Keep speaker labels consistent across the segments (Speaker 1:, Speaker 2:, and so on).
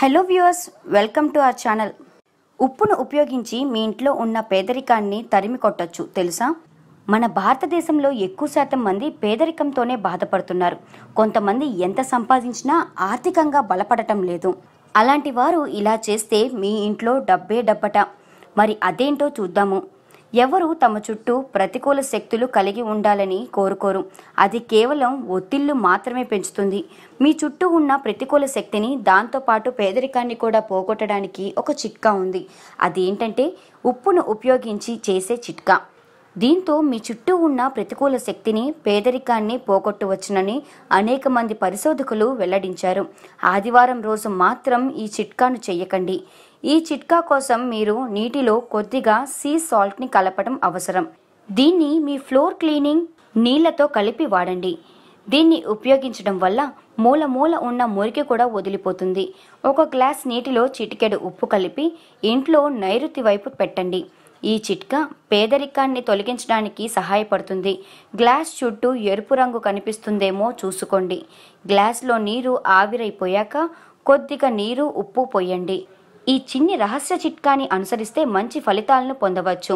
Speaker 1: hello viewers welcome to our channel ఉప్పును ఉపయోగించి మీ ఇంట్లో ఉన్న పేదరికాన్ని తరిమి కొట్టచ్చు తెలుసా మన భారతదేశంలో ఎక్కువ శాతం మంది పేదరికంతోనే బాధపడుతున్నారు కొంతమంది ఎంత సంపాదించినా ఆర్థికంగా బలపడటం లేదు అలాంటి వారు ఇలా చేస్తే మీ ఇంట్లో డబ్బే డబ్బట మరి అదేంటో చూద్దాము ఎవరు తమ చుట్టూ ప్రతికూల శక్తులు కలిగి ఉండాలని కోరుకోరు అది కేవలం ఒత్తిళ్లు మాత్రమే పెంచుతుంది మీ చుట్టూ ఉన్న ప్రతికూల శక్తిని దాంతోపాటు పేదరికాన్ని కూడా పోగొట్టడానికి ఒక చిట్కా ఉంది అదేంటంటే ఉప్పును ఉపయోగించి చేసే చిట్కా దీంతో మీ చుట్టూ ఉన్న ప్రతికూల శక్తిని పేదరికాన్ని పోగొట్టవచ్చునని అనేక మంది పరిశోధకులు వెల్లడించారు ఆదివారం రోజు మాత్రం ఈ చిట్కాను చేయకండి ఈ చిట్కా కోసం మీరు నీటిలో కొద్దిగా సీ సాల్ట్ని కలపడం అవసరం దీన్ని మీ ఫ్లోర్ క్లీనింగ్ నీళ్లతో కలిపి వాడండి దీన్ని ఉపయోగించడం వల్ల మూల మూల ఉన్న మురికి కూడా వదిలిపోతుంది ఒక గ్లాస్ నీటిలో చిటికెడు ఉప్పు కలిపి ఇంట్లో నైరుతి వైపు పెట్టండి ఈ చిట్కా పేదరికాన్ని తొలగించడానికి సహాయపడుతుంది గ్లాస్ చుట్టూ ఎరుపు రంగు కనిపిస్తుందేమో చూసుకోండి గ్లాస్లో నీరు ఆవిరైపోయాక కొద్దిగా నీరు ఉప్పు పోయండి ఈ చిన్ని రహస్య చిట్కాని అనుసరిస్తే మంచి ఫలితాలను పొందవచ్చు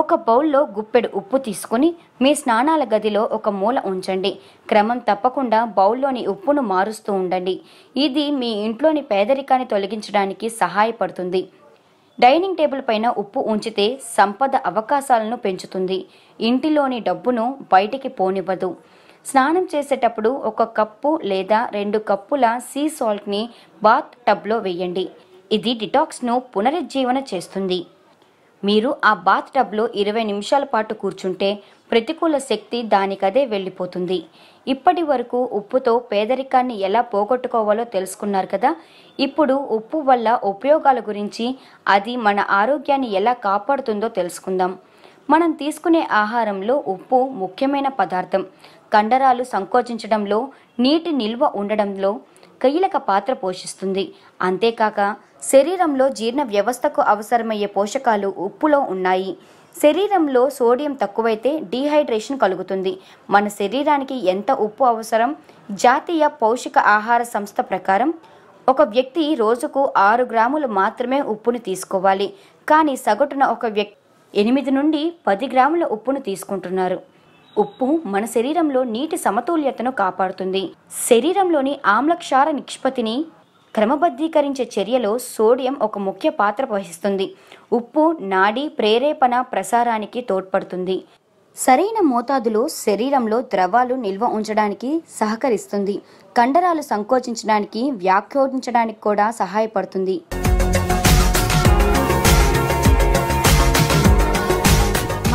Speaker 1: ఒక బౌల్లో గుప్పెడు ఉప్పు తీసుకుని మీ స్నానాల గదిలో ఒక మూల ఉంచండి క్రమం తప్పకుండా బౌల్లోని ఉప్పును మారుస్తూ ఉండండి ఇది మీ ఇంట్లోని పేదరికాన్ని తొలగించడానికి సహాయపడుతుంది డైనింగ్ టేబుల్ పైన ఉప్పు ఉంచితే సంపద అవకాశాలను పెంచుతుంది ఇంటిలోని డబ్బును బయటికి పోనివ్వదు స్నానం చేసేటప్పుడు ఒక కప్పు లేదా రెండు కప్పుల సీ సాల్ట్ని బాత్ టబ్లో వేయండి ఇది డిటాక్స్ను పునరుజ్జీవన చేస్తుంది మీరు ఆ బాత్ టబ్లో ఇరవై నిమిషాల పాటు కూర్చుంటే ప్రతికూల శక్తి దానికదే వెళ్ళిపోతుంది ఇప్పటి వరకు ఉప్పుతో పేదరికాన్ని ఎలా పోగొట్టుకోవాలో తెలుసుకున్నారు కదా ఇప్పుడు ఉప్పు వల్ల ఉపయోగాల గురించి అది మన ఆరోగ్యాన్ని ఎలా కాపాడుతుందో తెలుసుకుందాం మనం తీసుకునే ఆహారంలో ఉప్పు ముఖ్యమైన పదార్థం కండరాలు సంకోచించడంలో నీటి నిల్వ ఉండడంలో కీలక పాత్ర పోషిస్తుంది అంతేకాక శరీరంలో జీర్ణ వ్యవస్థకు అవసరమయ్యే పోషకాలు ఉప్పులో ఉన్నాయి శరీరంలో సోడియం తక్కువైతే డీహైడ్రేషన్ కలుగుతుంది మన శరీరానికి ఎంత ఉప్పు అవసరం జాతీయ పౌషిక ఆహార సంస్థ ప్రకారం ఒక వ్యక్తి రోజుకు ఆరు గ్రాములు మాత్రమే ఉప్పును తీసుకోవాలి కానీ సగటున ఒక వ్యక్తి ఎనిమిది నుండి పది గ్రాముల ఉప్పును తీసుకుంటున్నారు ఉప్పు మన శరీరంలో నీటి సమతుల్యతను కాపాడుతుంది శరీరంలోని ఆమ్లక్షార నిష్పత్తిని క్రమబద్ధీకరించే చర్యలో సోడియం ఒక ముఖ్య పాత్ర వహిస్తుంది ఉప్పు నాడి ప్రేరేపణ ప్రసారానికి తోడ్పడుతుంది సరైన మోతాదులో శరీరంలో ద్రవాలు నిల్వ ఉంచడానికి సహకరిస్తుంది కండరాలు సంకోచించడానికి వ్యాఖ్యోటించడానికి కూడా సహాయపడుతుంది